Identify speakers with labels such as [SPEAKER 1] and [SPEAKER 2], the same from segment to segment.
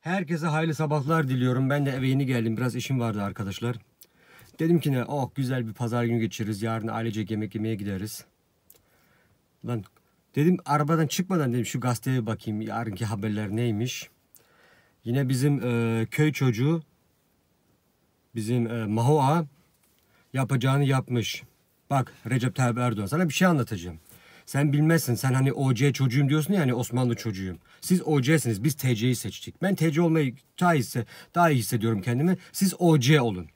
[SPEAKER 1] Herkese hayırlı sabahlar diliyorum. Ben de eve yeni geldim. Biraz işim vardı arkadaşlar. Dedim ki ne? Oh güzel bir pazar günü geçiririz. Yarın ailece yemek yemeye gideriz. Lan dedim arabadan çıkmadan dedim şu gazeteye bakayım. Yarınki haberler neymiş? Yine bizim e, köy çocuğu bizim e, Maho yapacağını yapmış. Bak Recep Tayyip Erdoğan sana bir şey anlatacağım. Sen bilmezsin. Sen hani OC çocuğum diyorsun ya hani Osmanlı çocuğuyum. Siz OC'siniz. Biz TC'yi seçtik. Ben TC olmayı daha iyi, daha iyi hissediyorum kendimi. Siz OC olun.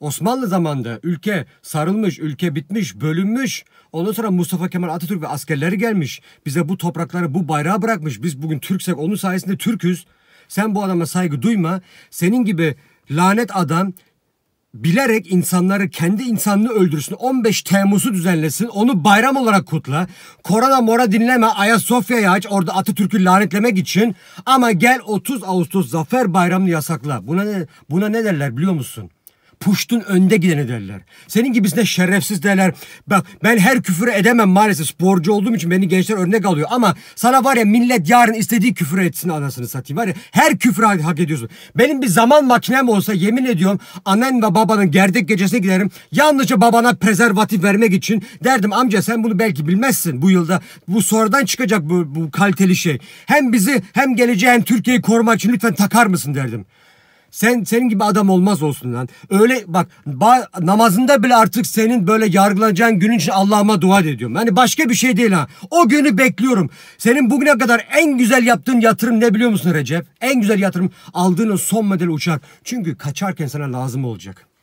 [SPEAKER 1] Osmanlı zamanında ülke sarılmış, ülke bitmiş, bölünmüş. Ondan sonra Mustafa Kemal Atatürk ve askerleri gelmiş. Bize bu toprakları, bu bayrağı bırakmış. Biz bugün Türksek onun sayesinde Türküz. Sen bu adama saygı duyma. Senin gibi lanet adam bilerek insanları kendi insanını öldürsün. 15 Temmuz'u düzenlesin. Onu bayram olarak kutla. Korona mora dinleme. Ayasofya'yı aç. Orada Atatürk'ü lanetlemek için. Ama gel 30 Ağustos Zafer Bayramı'nı yasakla. Buna ne, buna ne derler biliyor musun? Puştun önde gideni derler. Senin gibisine şerefsiz derler. Bak ben her küfür edemem maalesef. Sporcu olduğum için beni gençler örnek alıyor. Ama sana var ya millet yarın istediği küfür etsin anasını satayım. Var ya her küfür hak ediyorsun. Benim bir zaman makinem olsa yemin ediyorum annen ve babanın gerdek gecesine giderim. Yalnızca babana prezervatif vermek için derdim amca sen bunu belki bilmezsin bu yılda. Bu sonradan çıkacak bu, bu kaliteli şey. Hem bizi hem geleceği hem Türkiye'yi korumak için lütfen takar mısın derdim. Sen senin gibi adam olmaz olsun lan. Öyle bak namazında bile artık senin böyle yargılanacağın günün için Allah'ıma dua ediyorum. Hani başka bir şey değil ha. O günü bekliyorum. Senin bugüne kadar en güzel yaptığın yatırım ne biliyor musun Recep? En güzel yatırım aldığın son model uçak. Çünkü kaçarken sana lazım olacak.